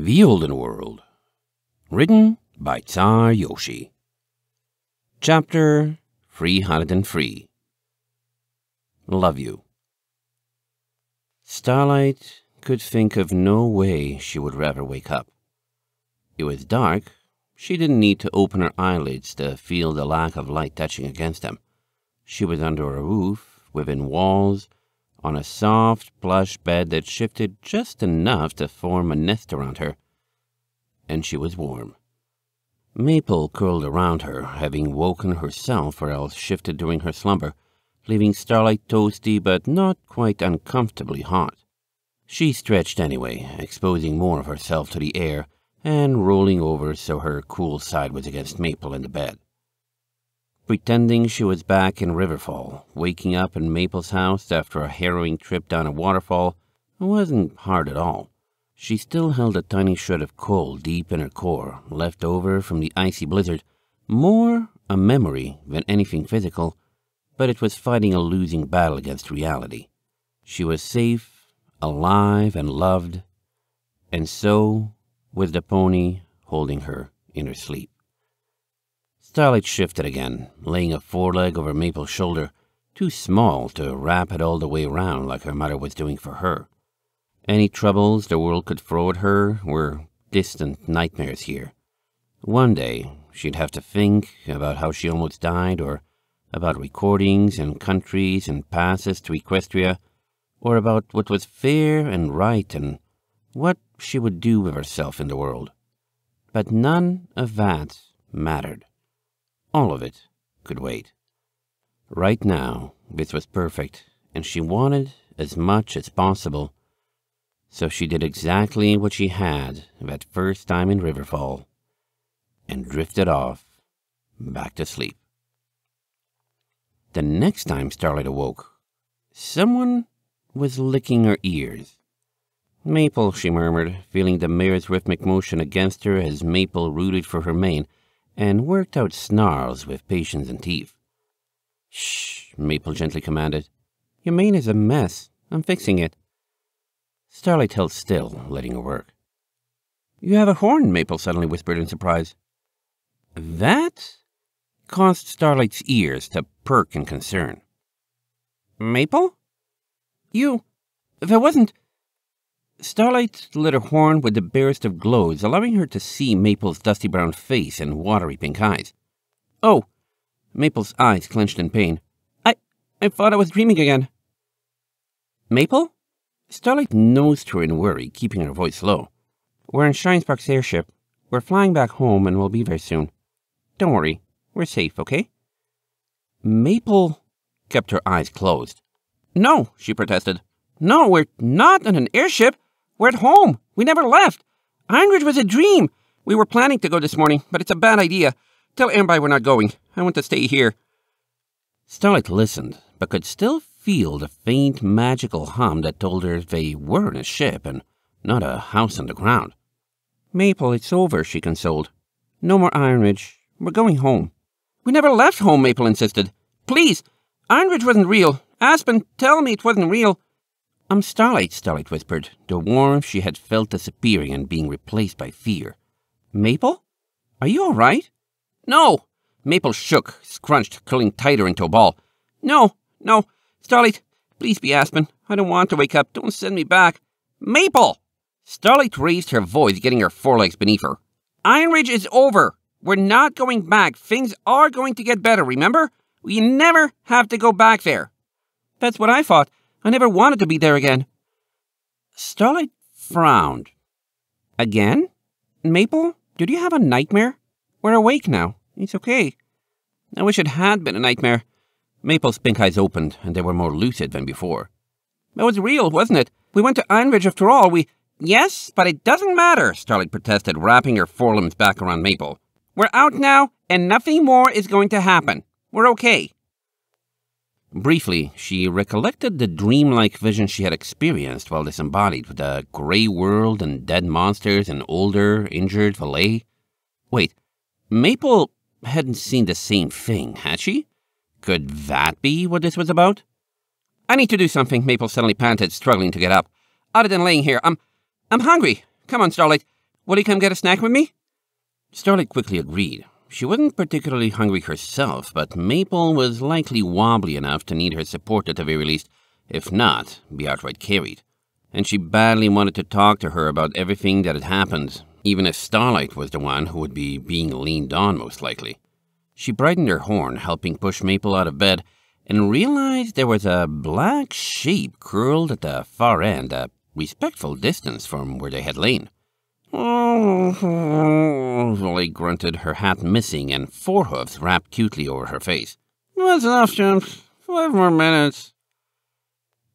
The Olden World. Written by Tsar Yoshi. Chapter Free and Free. Love You. Starlight could think of no way she would rather wake up. It was dark. She didn't need to open her eyelids to feel the lack of light touching against them. She was under a roof, within walls, on a soft, plush bed that shifted just enough to form a nest around her. And she was warm. Maple curled around her, having woken herself or else shifted during her slumber, leaving Starlight toasty but not quite uncomfortably hot. She stretched anyway, exposing more of herself to the air, and rolling over so her cool side was against Maple in the bed pretending she was back in Riverfall, waking up in Maple's house after a harrowing trip down a waterfall wasn't hard at all. She still held a tiny shred of coal deep in her core, left over from the icy blizzard, more a memory than anything physical, but it was fighting a losing battle against reality. She was safe, alive, and loved, and so was the pony holding her in her sleep. Starlight shifted again, laying a foreleg over Maple's shoulder, too small to wrap it all the way round like her mother was doing for her. Any troubles the world could throw at her were distant nightmares here. One day, she'd have to think about how she almost died, or about recordings and countries and passes to Equestria, or about what was fair and right and what she would do with herself in the world. But none of that mattered. All of it could wait. Right now, this was perfect, and she wanted as much as possible. So she did exactly what she had that first time in Riverfall, and drifted off back to sleep. The next time Starlight awoke, someone was licking her ears. Maple, she murmured, feeling the mare's rhythmic motion against her as Maple rooted for her mane and worked out snarls with patience and teeth. Shh, Maple gently commanded. Your mane is a mess. I'm fixing it. Starlight held still, letting her work. You have a horn, Maple suddenly whispered in surprise. That caused Starlight's ears to perk in concern. Maple? You, if it wasn't, Starlight lit her horn with the barest of glows, allowing her to see Maple's dusty brown face and watery pink eyes. Oh! Maple's eyes clenched in pain. I. I thought I was dreaming again. Maple? Starlight nosed her in worry, keeping her voice low. We're in Shinespark's airship. We're flying back home and we'll be there soon. Don't worry. We're safe, okay? Maple kept her eyes closed. No, she protested. No, we're not in an airship. We're at home. We never left. Ironridge was a dream. We were planning to go this morning, but it's a bad idea. Tell Amby we're not going. I want to stay here. Starlight listened, but could still feel the faint magical hum that told her they were in a ship and not a house on the ground. Maple, it's over, she consoled. No more Ironridge. We're going home. We never left home, Maple insisted. Please, Ironridge wasn't real. Aspen, tell me it wasn't real. I'm Starlight, Starlight whispered, the warmth she had felt disappearing and being replaced by fear. Maple? Are you all right? No! Maple shook, scrunched, curling tighter into a ball. No, no, Starlight, please be Aspen. I don't want to wake up. Don't send me back. Maple! Starlight raised her voice, getting her forelegs beneath her. Iron Ridge is over. We're not going back. Things are going to get better, remember? We never have to go back there. That's what I thought. I never wanted to be there again. Starlight frowned. Again? Maple, did you have a nightmare? We're awake now. It's okay. I wish it had been a nightmare. Maple's pink eyes opened, and they were more lucid than before. It was real, wasn't it? We went to Ironridge after all. We... Yes, but it doesn't matter, Starlight protested, wrapping her forelimbs back around Maple. We're out now, and nothing more is going to happen. We're okay. Briefly, she recollected the dreamlike vision she had experienced while disembodied with the gray world and dead monsters and older, injured valet. Wait, Maple hadn't seen the same thing, had she? Could that be what this was about? I need to do something, Maple suddenly panted, struggling to get up. Other than laying here, I'm... I'm hungry. Come on, Starlight. Will you come get a snack with me? Starlight quickly agreed, she wasn't particularly hungry herself, but Maple was likely wobbly enough to need her support at the very least, if not, be outright carried. And she badly wanted to talk to her about everything that had happened, even if Starlight was the one who would be being leaned on most likely. She brightened her horn, helping push Maple out of bed, and realized there was a black shape curled at the far end, a respectful distance from where they had lain. Lily grunted, her hat missing and four hoofs wrapped cutely over her face. That's enough, Jumps. Five more minutes.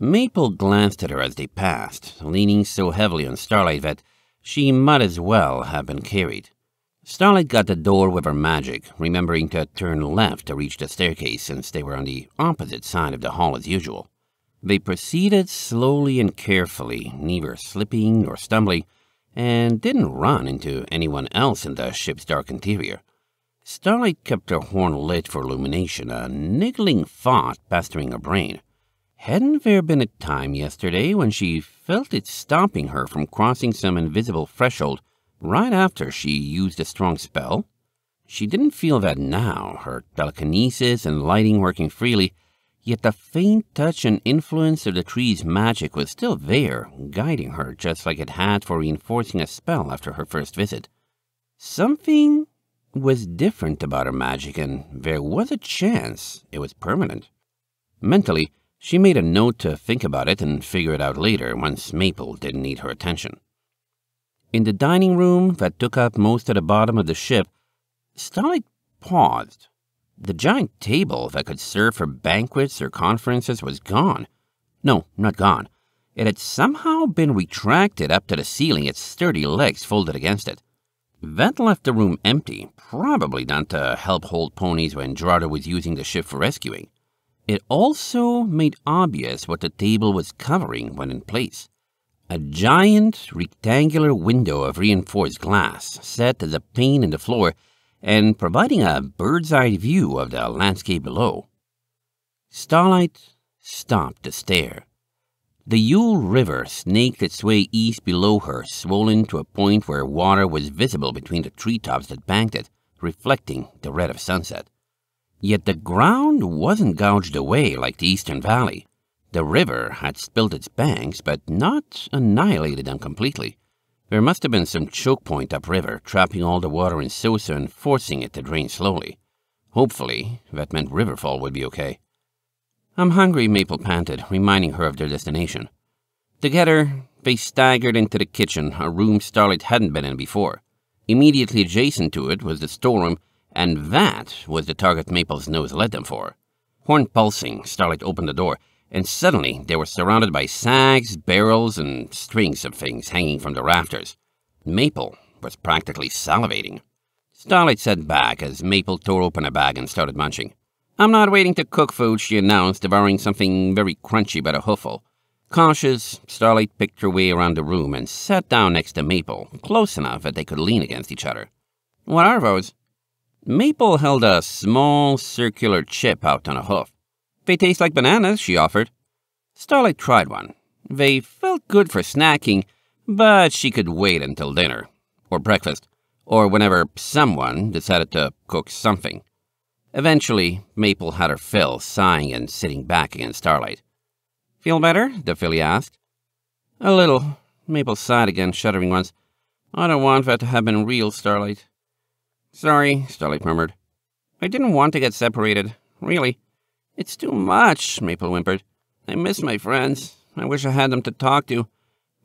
Maple glanced at her as they passed, leaning so heavily on Starlight that she might as well have been carried. Starlight got the door with her magic, remembering to turn left to reach the staircase since they were on the opposite side of the hall as usual. They proceeded slowly and carefully, neither slipping nor stumbling, and didn't run into anyone else in the ship's dark interior. Starlight kept her horn lit for illumination, a niggling thought pestering her brain. Hadn't there been a time yesterday when she felt it stopping her from crossing some invisible threshold right after she used a strong spell? She didn't feel that now, her telekinesis and lighting working freely, Yet the faint touch and influence of the tree's magic was still there, guiding her just like it had for reinforcing a spell after her first visit. Something was different about her magic, and there was a chance it was permanent. Mentally, she made a note to think about it and figure it out later once Maple didn't need her attention. In the dining room that took up most of the bottom of the ship, Starlight paused the giant table that could serve for banquets or conferences was gone. No, not gone. It had somehow been retracted up to the ceiling, its sturdy legs folded against it. That left the room empty, probably done to help hold ponies when Gerardo was using the ship for rescuing. It also made obvious what the table was covering when in place. A giant rectangular window of reinforced glass set as a pane in the floor and providing a bird's eye view of the landscape below. Starlight stopped to stare. The Yule River snaked its way east below her, swollen to a point where water was visible between the treetops that banked it, reflecting the red of sunset. Yet the ground wasn't gouged away like the eastern valley. The river had spilled its banks, but not annihilated them completely. There must have been some choke point upriver, trapping all the water in Sosa and forcing it to drain slowly. Hopefully, that meant Riverfall would be okay. I'm hungry, Maple panted, reminding her of their destination. Together, they staggered into the kitchen, a room Starlight hadn't been in before. Immediately adjacent to it was the storeroom, and that was the target Maple's nose led them for. Horn pulsing, Starlight opened the door and suddenly they were surrounded by sacks, barrels, and strings of things hanging from the rafters. Maple was practically salivating. Starlight sat back as Maple tore open a bag and started munching. I'm not waiting to cook food, she announced, devouring something very crunchy but a hoofful. Cautious, Starlight picked her way around the room and sat down next to Maple, close enough that they could lean against each other. What are those? Maple held a small circular chip out on a hoof. They taste like bananas, she offered. Starlight tried one. They felt good for snacking, but she could wait until dinner, or breakfast, or whenever someone decided to cook something. Eventually, Maple had her fill, sighing and sitting back against Starlight. Feel better? the filly asked. A little. Maple sighed again, shuddering once. I don't want that to have been real, Starlight. Sorry, Starlight murmured. I didn't want to get separated, really. It's too much, Maple whimpered. I miss my friends. I wish I had them to talk to.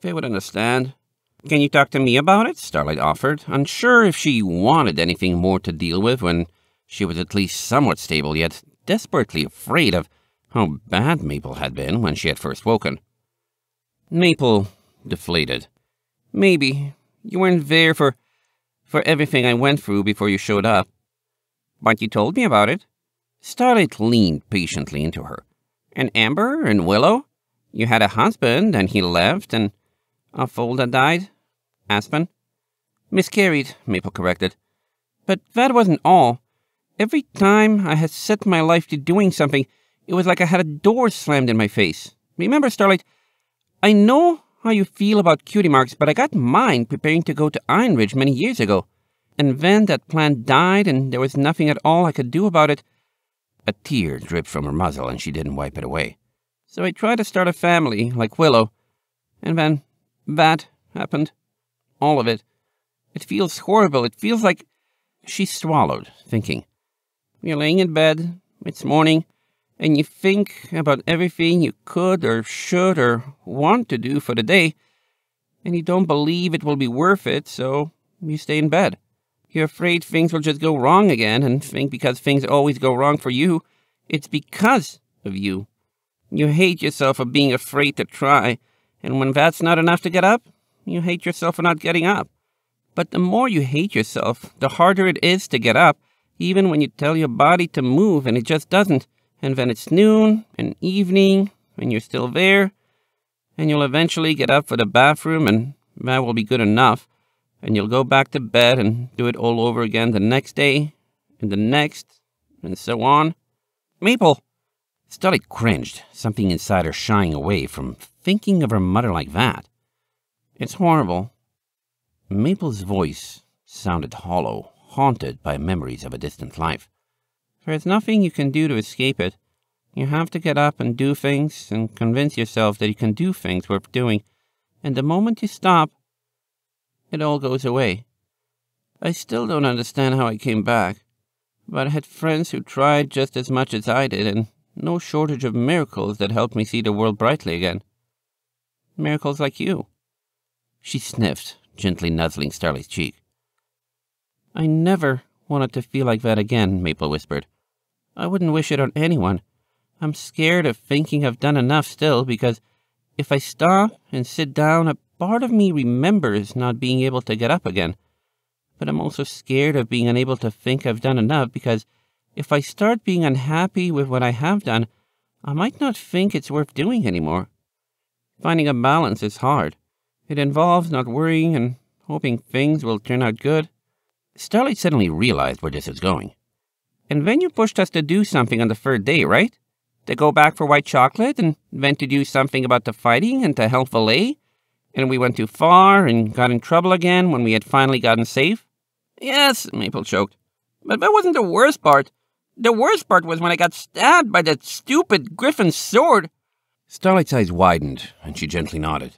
They would understand. Can you talk to me about it? Starlight offered, unsure if she wanted anything more to deal with when she was at least somewhat stable, yet desperately afraid of how bad Maple had been when she had first woken. Maple deflated. Maybe. You weren't there for, for everything I went through before you showed up. But you told me about it, Starlight leaned patiently into her. And Amber and Willow? You had a husband and he left and a foal that died? Aspen? Miscarried, Maple corrected. But that wasn't all. Every time I had set my life to doing something, it was like I had a door slammed in my face. Remember, Starlight, I know how you feel about cutie marks, but I got mine preparing to go to Iron Ridge many years ago. And then that plan died and there was nothing at all I could do about it, a tear dripped from her muzzle and she didn't wipe it away. So I tried to start a family like Willow, and then that happened. All of it. It feels horrible. It feels like. She swallowed, thinking. You're laying in bed, it's morning, and you think about everything you could or should or want to do for the day, and you don't believe it will be worth it, so you stay in bed. You're afraid things will just go wrong again and think because things always go wrong for you, it's because of you. You hate yourself for being afraid to try, and when that's not enough to get up, you hate yourself for not getting up. But the more you hate yourself, the harder it is to get up, even when you tell your body to move and it just doesn't. And then it's noon and evening, and you're still there, and you'll eventually get up for the bathroom, and that will be good enough and you'll go back to bed and do it all over again the next day, and the next, and so on. Maple! Stolly cringed, something inside her shying away from thinking of her mother like that. It's horrible. Maple's voice sounded hollow, haunted by memories of a distant life. There's nothing you can do to escape it. You have to get up and do things and convince yourself that you can do things worth doing. And the moment you stop, it all goes away. I still don't understand how I came back, but I had friends who tried just as much as I did, and no shortage of miracles that helped me see the world brightly again. Miracles like you. She sniffed, gently nuzzling Starley's cheek. I never wanted to feel like that again, Maple whispered. I wouldn't wish it on anyone. I'm scared of thinking I've done enough still because if I stop and sit down, a part of me remembers not being able to get up again, but I'm also scared of being unable to think I've done enough because if I start being unhappy with what I have done, I might not think it's worth doing anymore. Finding a balance is hard. It involves not worrying and hoping things will turn out good. Starlight suddenly realized where this is going. And then you pushed us to do something on the third day, right? To go back for white chocolate and then to do something about the fighting and to help Valet? and we went too far and got in trouble again when we had finally gotten safe? Yes, Maple choked. But that wasn't the worst part. The worst part was when I got stabbed by that stupid griffin's sword. Starlight's eyes widened, and she gently nodded.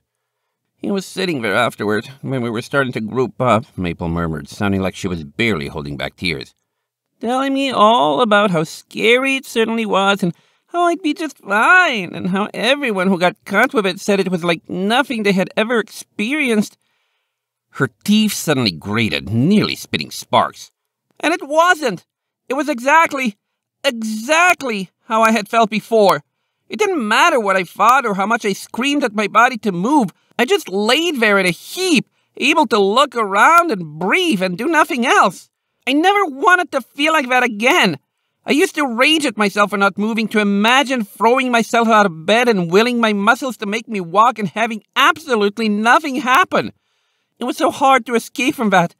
He was sitting there afterward, when we were starting to group up, Maple murmured, sounding like she was barely holding back tears. Telling me all about how scary it certainly was and how I'd be just fine, and how everyone who got caught with it said it was like nothing they had ever experienced. Her teeth suddenly grated, nearly spitting sparks. And it wasn't! It was exactly, exactly how I had felt before. It didn't matter what I thought or how much I screamed at my body to move. I just laid there in a heap, able to look around and breathe and do nothing else. I never wanted to feel like that again. I used to rage at myself for not moving, to imagine throwing myself out of bed and willing my muscles to make me walk and having absolutely nothing happen. It was so hard to escape from that.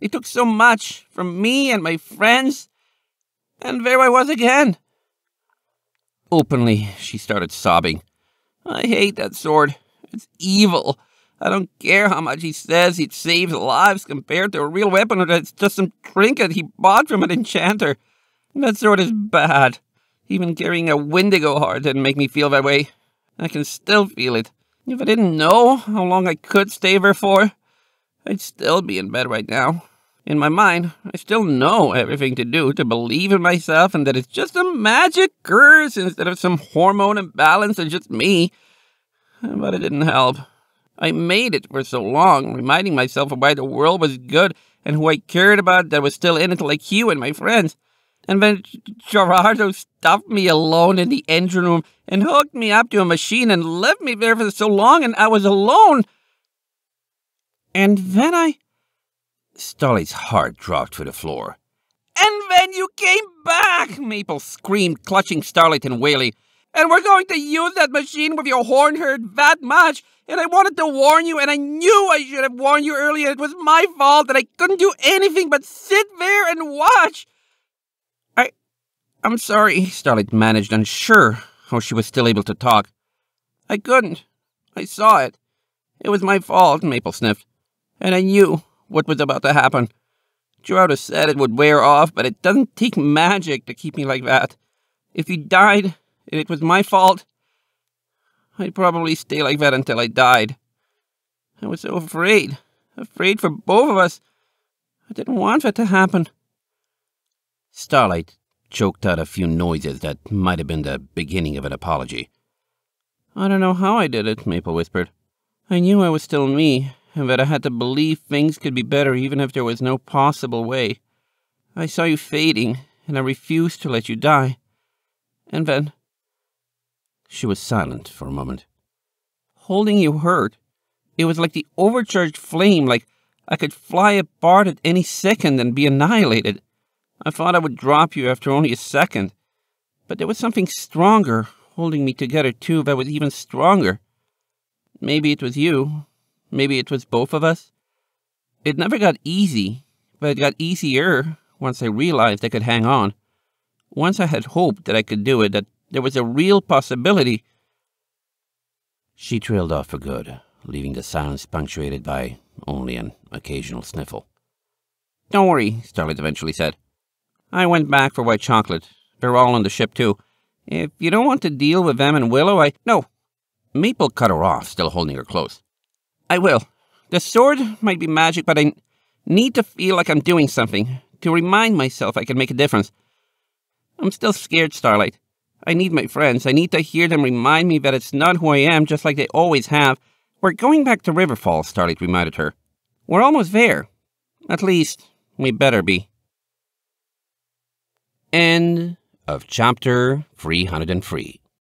It took so much from me and my friends, and there I was again. Openly, she started sobbing. I hate that sword. It's evil. I don't care how much he says it saves lives compared to a real weapon or that it's just some trinket he bought from an enchanter. That sort is bad. Even carrying a Wendigo heart didn't make me feel that way. I can still feel it. If I didn't know how long I could stay there for, I'd still be in bed right now. In my mind, I still know everything to do to believe in myself and that it's just a magic curse instead of some hormone imbalance or just me. But it didn't help. I made it for so long, reminding myself of why the world was good and who I cared about that was still in it like you and my friends. And when Gerardo stuffed me alone in the engine room and hooked me up to a machine and left me there for so long and I was alone. And then I... Stolly's heart dropped to the floor. And then you came back, Maple screamed, clutching Starlight and Whaley. And we're going to use that machine with your horn hurt that much. And I wanted to warn you, and I knew I should have warned you earlier. It was my fault that I couldn't do anything but sit there and watch. I'm sorry, Starlight managed, unsure how she was still able to talk. I couldn't. I saw it. It was my fault, Maple sniffed. And I knew what was about to happen. Gerardo said it would wear off, but it doesn't take magic to keep me like that. If he died, and it was my fault, I'd probably stay like that until I died. I was so afraid, afraid for both of us. I didn't want that to happen. Starlight choked out a few noises that might have been the beginning of an apology. I don't know how I did it, Maple whispered. I knew I was still me, and that I had to believe things could be better even if there was no possible way. I saw you fading, and I refused to let you die. And then... She was silent for a moment. Holding you hurt. It was like the overcharged flame, like I could fly apart at any second and be annihilated. I thought I would drop you after only a second. But there was something stronger holding me together, too, that was even stronger. Maybe it was you. Maybe it was both of us. It never got easy, but it got easier once I realized I could hang on. Once I had hoped that I could do it, that there was a real possibility. She trailed off for good, leaving the silence punctuated by only an occasional sniffle. Don't worry, Starlight eventually said. I went back for white chocolate. They're all on the ship, too. If you don't want to deal with them and Willow, I. No. Maple cut her off, still holding her close. I will. The sword might be magic, but I need to feel like I'm doing something to remind myself I can make a difference. I'm still scared, Starlight. I need my friends. I need to hear them remind me that it's not who I am, just like they always have. We're going back to Riverfall, Starlight reminded her. We're almost there. At least, we better be. End of chapter 303.